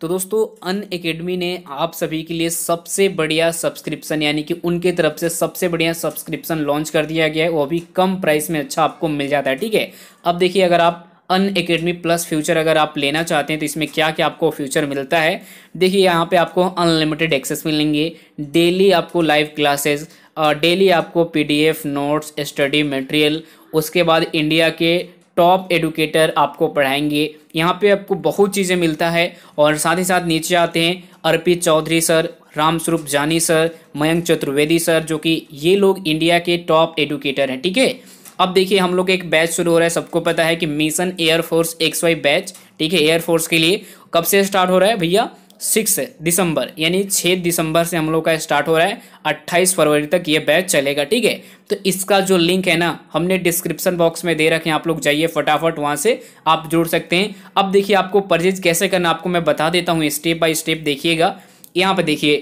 तो दोस्तों अन एकेडमी ने आप सभी के लिए सबसे बढ़िया सब्सक्रिप्शन यानी कि उनके तरफ से सबसे बढ़िया सब्सक्रिप्शन लॉन्च कर दिया गया है वो भी कम प्राइस में अच्छा आपको मिल जाता है ठीक है अब देखिए अगर आप अन एकेडमी प्लस फ्यूचर अगर आप लेना चाहते हैं तो इसमें क्या क्या आपको फ्यूचर मिलता है देखिए यहाँ पर आपको अनलिमिटेड एक्सेस मिलेंगे डेली आपको लाइव क्लासेस डेली आपको पी नोट्स स्टडी मटेरियल उसके बाद इंडिया के टॉप एडुकेटर आपको पढ़ाएंगे यहाँ पे आपको बहुत चीज़ें मिलता है और साथ ही साथ नीचे आते हैं अर्पित चौधरी सर रामस्वरूप जानी सर मयंक चतुर्वेदी सर जो कि ये लोग इंडिया के टॉप एडुकेटर हैं ठीक है अब देखिए हम लोग एक बैच शुरू हो रहा है सबको पता है कि mission air force X Y batch ठीक है एयरफोर्स के लिए कब से स्टार्ट हो रहा है भैया सिक्स दिसंबर यानी छः दिसंबर से हम लोग का स्टार्ट हो रहा है अट्ठाईस फरवरी तक ये बैच चलेगा ठीक है तो इसका जो लिंक है ना हमने डिस्क्रिप्शन बॉक्स में दे रखे हैं आप लोग जाइए फटाफट वहाँ से आप जुड़ सकते हैं अब देखिए आपको परचेज कैसे करना आपको मैं बता देता हूँ स्टेप बाई स्टेप देखिएगा यहाँ पर देखिए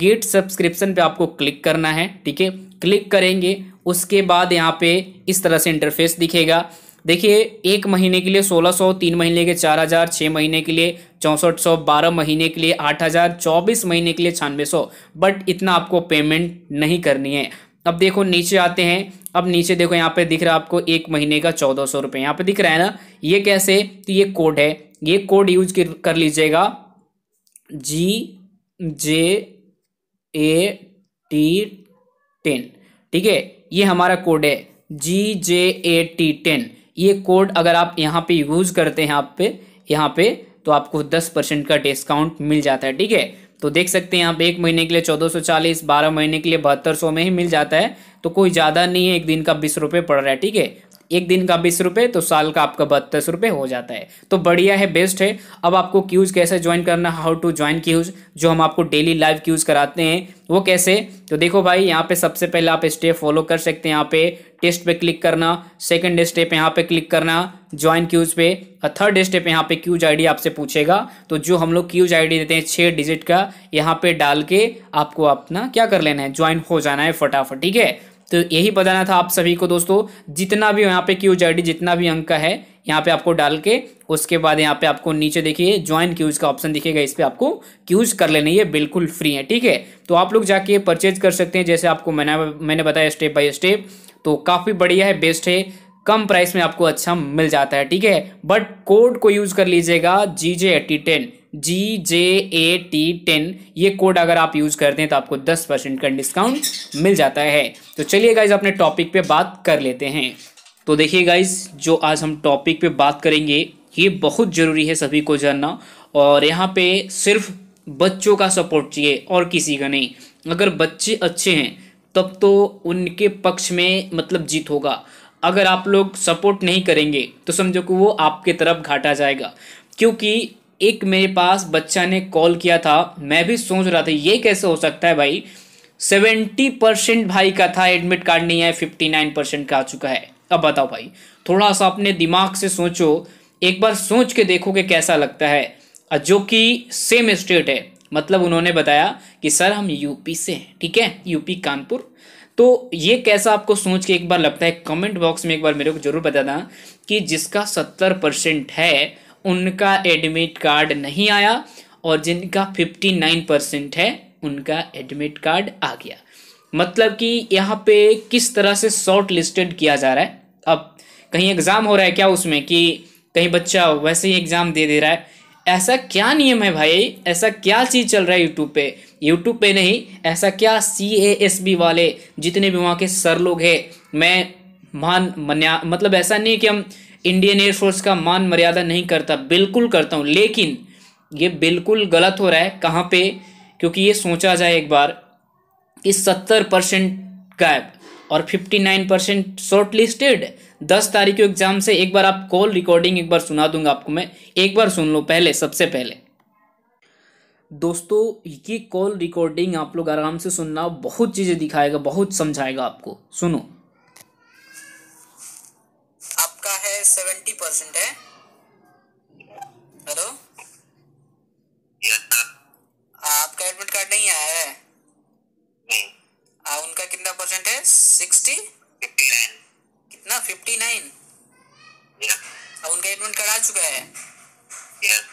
गेट सब्सक्रिप्शन पर आपको क्लिक करना है ठीक है क्लिक करेंगे उसके बाद यहाँ पे इस तरह से इंटरफेस दिखेगा देखिए एक महीने के लिए 1600 तीन महीने के 4000 छः महीने के लिए चौंसठ सौ बारह महीने के लिए 8000 चौबीस महीने के लिए छियानवे सौ बट इतना आपको पेमेंट नहीं करनी है अब देखो नीचे आते हैं अब नीचे देखो यहाँ पे दिख रहा है आपको एक महीने का चौदह सौ रुपये यहाँ पे दिख रहा है ना ये कैसे तो ये कोड है ये कोड यूज कर लीजिएगा G J A T ten ठीक है ये हमारा कोड है G J A T ten ये कोड अगर आप यहाँ पे यूज़ करते हैं आप पे यहाँ पे तो आपको दस परसेंट का डिस्काउंट मिल जाता है ठीक है तो देख सकते हैं आप एक महीने के लिए चौदह सौ चालीस बारह महीने के लिए बहत्तर सौ में ही मिल जाता है तो कोई ज़्यादा नहीं है एक दिन का बीस रुपये पड़ रहा है ठीक है एक दिन का बीस रुपये तो साल का आपका बत्तीस रुपये हो जाता है तो बढ़िया है बेस्ट है अब आपको क्यूज़ कैसे ज्वाइन करना हाउ टू ज्वाइन क्यूज़ जो हम आपको डेली लाइव क्यूज़ कराते हैं वो कैसे तो देखो भाई यहाँ पे सबसे पहले आप स्टेप फॉलो कर सकते हैं यहाँ पे टेस्ट पे क्लिक करना सेकंड स्टेप यहाँ पे क्लिक करना ज्वाइन क्यूज पे और थर्ड स्टेप यहाँ पे क्यूज आईडी आपसे पूछेगा तो जो हम लोग क्यूज आईडी देते हैं छः डिजिट का यहाँ पे डाल के आपको अपना क्या कर लेना है ज्वाइन हो जाना है फटाफट ठीक है तो यही बताना था आप सभी को दोस्तों जितना भी यहाँ पे क्यूज आई जितना भी अंक का है यहाँ पे आपको डाल के उसके बाद यहाँ पे आपको नीचे देखिए ज्वाइन क्यूज का ऑप्शन दिखेगा इस पर आपको क्यूज कर लेना ये बिल्कुल फ्री है ठीक है तो आप लोग जाके परचेज कर सकते हैं जैसे आपको मैंने मैंने बताया स्टेप बाय स्टेप तो काफ़ी बढ़िया है बेस्ट है कम प्राइस में आपको अच्छा मिल जाता है ठीक है बट कोड को यूज़ कर लीजिएगा G J A T ten G J A T ten ये कोड अगर आप यूज़ करते हैं तो आपको दस परसेंट का डिस्काउंट मिल जाता है तो चलिए गाइज अपने टॉपिक पे बात कर लेते हैं तो देखिए गाइज जो आज हम टॉपिक पे बात करेंगे ये बहुत ज़रूरी है सभी को जानना और यहाँ पे सिर्फ बच्चों का सपोर्ट चाहिए और किसी का नहीं अगर बच्चे अच्छे हैं तब तो उनके पक्ष में मतलब जीत होगा अगर आप लोग सपोर्ट नहीं करेंगे तो समझो कि वो आपके तरफ घाटा जाएगा क्योंकि एक मेरे पास बच्चा ने कॉल किया था मैं भी सोच रहा था ये कैसे हो सकता है भाई सेवेंटी परसेंट भाई का था एडमिट कार्ड नहीं आया फिफ्टी नाइन परसेंट का आ चुका है अब बताओ भाई थोड़ा सा अपने दिमाग से सोचो एक बार सोच के देखो कि कैसा लगता है जो कि सेम स्टेट है मतलब उन्होंने बताया कि सर हम यूपी से हैं ठीक है यूपी कानपुर तो ये कैसा आपको सोच के एक बार लगता है कमेंट बॉक्स में एक बार मेरे को जरूर बताना कि जिसका सत्तर परसेंट है उनका एडमिट कार्ड नहीं आया और जिनका 59 परसेंट है उनका एडमिट कार्ड आ गया मतलब कि यहाँ पे किस तरह से शॉर्ट लिस्टेड किया जा रहा है अब कहीं एग्ज़ाम हो रहा है क्या उसमें कि कहीं बच्चा वैसे ही एग्ज़ाम दे दे रहा है ऐसा क्या नियम है भाई ऐसा क्या चीज़ चल रहा है यूट्यूब पे यूट्यूब पे नहीं ऐसा क्या सी ए एस बी वाले जितने भी वहाँ के सर लोग हैं मैं मान मन्या मतलब ऐसा नहीं कि हम इंडियन एयरफोर्स का मान मर्यादा नहीं करता बिल्कुल करता हूँ लेकिन ये बिल्कुल गलत हो रहा है कहाँ पे क्योंकि ये सोचा जाए एक बार कि सत्तर परसेंट गायब और fifty nine percent shortlisted दस तारीख के एग्ज़ाम से एक बार आप कॉल रिकॉर्डिंग एक बार सुना दूंगा आपको मैं एक बार सुन लो पहले सबसे पहले दोस्तों की कॉल रिकॉर्डिंग आप लोग आराम से सुनना बहुत चीज़ें दिखाएगा बहुत समझाएगा आपको सुनो सेवेंटी परसेंट है हेलो हाँ, आपका एडमिट कार्ड नहीं आया है नहीं आ, हाँ, उनका कितना परसेंट है सिक्सटी फिफ्टी नाइन कितना फिफ्टी नाइन उनका एडमिट कार्ड आ चुका है yes.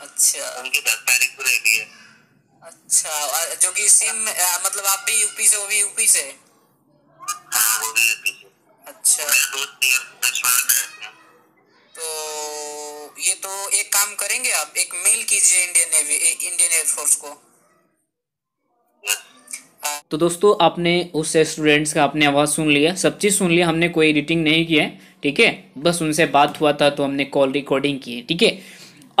अच्छा उनकी दस तारीख को रहती है अच्छा जो कि सिम हाँ, मतलब आप भी यूपी से वो भी यूपी से हाँ वो भी यूपी से अच्छा दोस्त यार है तो ये तो एक काम करेंगे आप एक मेल कीजिए इंडियन नेवी इंडियन एयरफोर्स को तो दोस्तों आपने उस स्टूडेंट्स का आपने आवाज़ सुन लिया सब चीज़ सुन लिया हमने कोई एडिटिंग नहीं किया ठीक है बस उनसे बात हुआ था तो हमने कॉल रिकॉर्डिंग की है ठीक है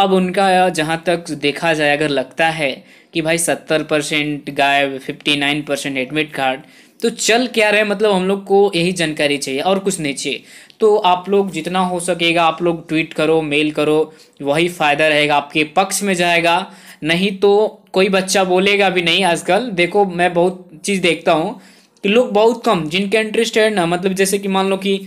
अब उनका जहाँ तक देखा जाए अगर लगता है कि भाई सत्तर परसेंट गायब fifty nine percent admit card तो चल क्या रहे मतलब हम लोग को यही जानकारी चाहिए और कुछ नहीं चाहिए तो आप लोग जितना हो सकेगा आप लोग ट्वीट करो मेल करो वही फ़ायदा रहेगा आपके पक्ष में जाएगा नहीं तो कोई बच्चा बोलेगा भी नहीं आजकल देखो मैं बहुत चीज़ देखता हूँ कि लोग बहुत कम जिनके इंटरेस्ट है ना मतलब जैसे कि मान लो कि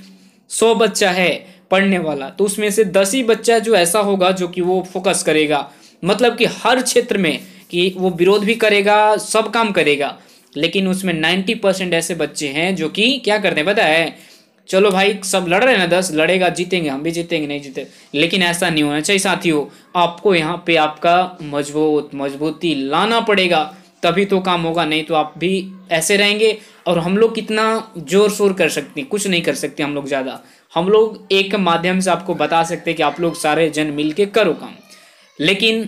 सौ बच्चा है पढ़ने वाला तो उसमें से दस ही बच्चा जो ऐसा होगा जो कि वो फोकस करेगा मतलब कि हर क्षेत्र में कि वो विरोध भी करेगा सब काम करेगा लेकिन उसमें नाइन्टी परसेंट ऐसे बच्चे हैं जो कि क्या करते हैं पता है चलो भाई सब लड़ रहे हैं ना दस लड़ेगा जीतेंगे हम भी जीतेंगे नहीं जीते लेकिन ऐसा नहीं होना चाहिए साथियों आपको यहाँ पे आपका मजबूत मजबूती लाना पड़ेगा तभी तो काम होगा नहीं तो आप भी ऐसे रहेंगे और हम लोग कितना जोर शोर कर सकते हैं कुछ नहीं कर सकते हम लोग ज़्यादा हम लोग एक माध्यम से आपको बता सकते हैं कि आप लोग सारे जन मिल के करो काम लेकिन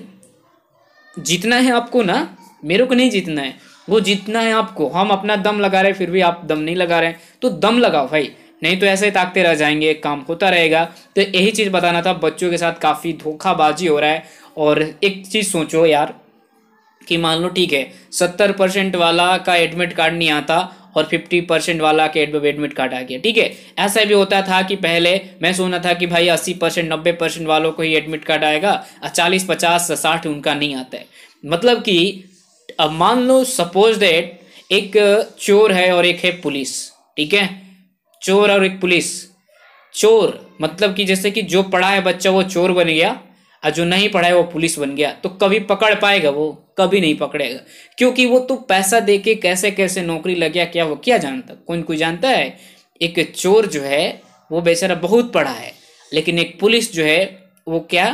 जीतना है आपको ना मेरे को नहीं जीतना है वो जीतना है आपको हम अपना दम लगा रहे हैं फिर भी आप दम नहीं लगा रहे हैं तो दम लगाओ भाई नहीं तो ऐसे ही ताकते रह जाएंगे काम होता रहेगा तो यही चीज़ बताना था बच्चों के साथ काफ़ी धोखाबाजी हो रहा है और एक चीज़ सोचो यार कि मान लो ठीक है सत्तर परसेंट वाला का एडमिट कार्ड नहीं आता और फिफ्टी परसेंट वाला के एडमिट कार्ड आ गया ठीक है ऐसा भी होता था कि पहले मैं सोना था कि भाई अस्सी परसेंट नब्बे परसेंट वालों को ही एडमिट कार्ड आएगा और चालीस पचास साठ उनका नहीं आता है मतलब कि अब मान लो सपोज दैट एक चोर है और एक है पुलिस ठीक है चोर और एक पुलिस चोर मतलब कि जैसे कि जो पढ़ा है बच्चा वो चोर बन गया और जो नहीं पढ़ा है वो पुलिस बन गया तो कभी पकड़ पाएगा वो कभी नहीं पकड़ेगा क्योंकि वो तो पैसा दे के कैसे कैसे नौकरी लग गया क्या वो क्या जानता कौन कोई जानता है एक चोर जो है वो बेचारा बहुत पढ़ा है लेकिन एक पुलिस जो है वो क्या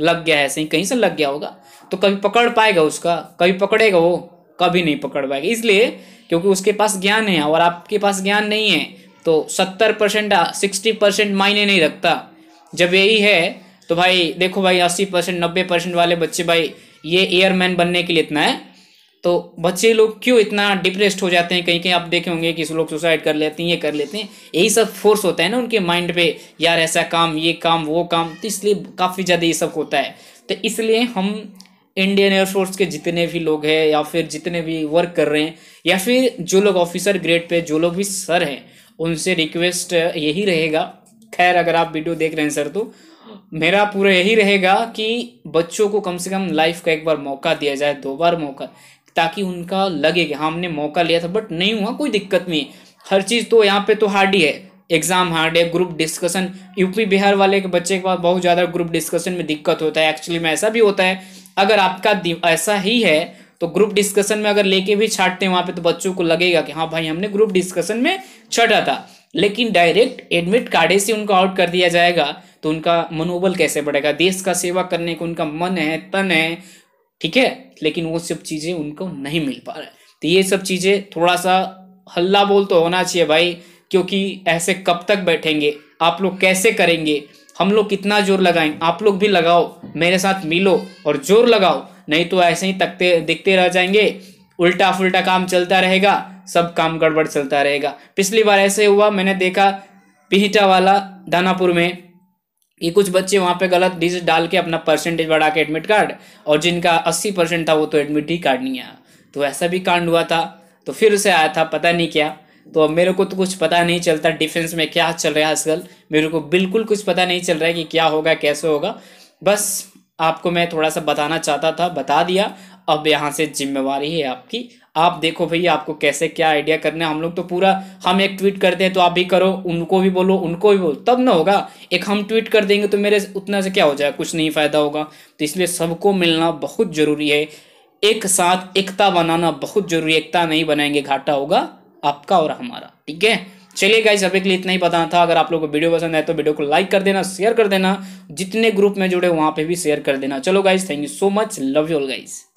लग गया है सही कहीं से लग गया होगा तो कभी पकड़ पाएगा उसका कभी पकड़ेगा वो कभी नहीं पकड़ पाएगा इसलिए क्योंकि उसके पास ज्ञान है और आपके पास ज्ञान नहीं है तो सत्तर परसेंट सिक्सटी परसेंट मायने नहीं रखता जब यही है तो भाई देखो भाई अस्सी परसेंट नब्बे परसेंट वाले बच्चे भाई ये एयरमैन बनने के लिए इतना है तो बच्चे लोग क्यों इतना डिप्रेस्ड हो जाते हैं कहीं कहीं आप देखे होंगे कि लोग सुसाइड कर लेते हैं ये कर लेते हैं यही सब फोर्स होता है ना उनके माइंड पे यार ऐसा काम ये काम वो काम तो इसलिए काफ़ी ज़्यादा ये सब होता है तो इसलिए हम इंडियन एयरफोर्स के जितने भी लोग हैं या फिर जितने भी वर्क कर रहे हैं या फिर जो लोग ऑफिसर ग्रेड पे जो लोग भी सर हैं उनसे रिक्वेस्ट यही रहेगा खैर अगर आप वीडियो देख रहे हैं सर तो मेरा पूरा यही रहेगा कि बच्चों को कम से कम लाइफ का एक बार मौका दिया जाए दो बार मौका ताकि उनका लगे कि हाँ हमने मौका लिया था बट नहीं हुआ कोई दिक्कत नहीं हर चीज़ तो यहाँ पे तो हार्ड ही है एग्जाम हार्ड है ग्रुप डिस्कशन यूपी बिहार वाले के बच्चे के पास बहुत ज़्यादा ग्रुप डिस्कशन में दिक्कत होता है एक्चुअली में ऐसा भी होता है अगर आपका ऐसा ही है तो ग्रुप डिस्कशन में अगर लेके भी छाटते हैं वहाँ पे तो बच्चों को लगेगा कि हाँ भाई हमने ग्रुप डिस्कशन में छटा था लेकिन डायरेक्ट एडमिट कार्डे से उनको आउट कर दिया जाएगा तो उनका मनोबल कैसे बढ़ेगा देश का सेवा करने का उनका मन है तन है ठीक है लेकिन वो सब चीज़ें उनको नहीं मिल पा रहा है तो ये सब चीज़ें थोड़ा सा हल्ला बोल तो होना चाहिए भाई क्योंकि ऐसे कब तक बैठेंगे आप लोग कैसे करेंगे हम लोग कितना जोर लगाएंगे आप लोग भी लगाओ मेरे साथ मिलो और जोर लगाओ नहीं तो ऐसे ही तकते दिखते रह जाएंगे उल्टा फुल्टा काम चलता रहेगा सब काम गड़बड़ चलता रहेगा पिछली बार ऐसे हुआ मैंने देखा पिहिटा वाला दानापुर में ये कुछ बच्चे वहाँ पे गलत डिजिट डाल के अपना परसेंटेज बढ़ा के एडमिट कार्ड और जिनका अस्सी परसेंट था वो तो एडमिट ही कार्ड नहीं आया तो ऐसा भी कांड हुआ था तो फिर उसे आया था पता नहीं क्या तो अब मेरे को तो कुछ पता नहीं चलता डिफेंस में क्या चल रहा है आजकल मेरे को बिल्कुल कुछ पता नहीं चल रहा है कि क्या होगा कैसे होगा बस आपको मैं थोड़ा सा बताना चाहता था बता दिया अब यहाँ से जिम्मेवारी है आपकी आप देखो भैया आपको कैसे क्या आइडिया करना है हम लोग तो पूरा हम एक ट्वीट करते हैं तो आप भी करो उनको भी बोलो उनको भी बोलो तब ना होगा एक हम ट्वीट कर देंगे तो मेरे उतना से क्या हो जाएगा कुछ नहीं फ़ायदा होगा तो इसलिए सबको मिलना बहुत ज़रूरी है एक साथ एकता बनाना बहुत ज़रूरी एकता नहीं बनाएंगे घाटा होगा आपका और हमारा ठीक है चलिए गाइज अभी के लिए इतना ही बताना था अगर आप लोगों को वीडियो पसंद आए तो वीडियो को लाइक कर देना शेयर कर देना जितने ग्रुप में जुड़े वहाँ पे भी शेयर कर देना चलो guys thank you so much love you all guys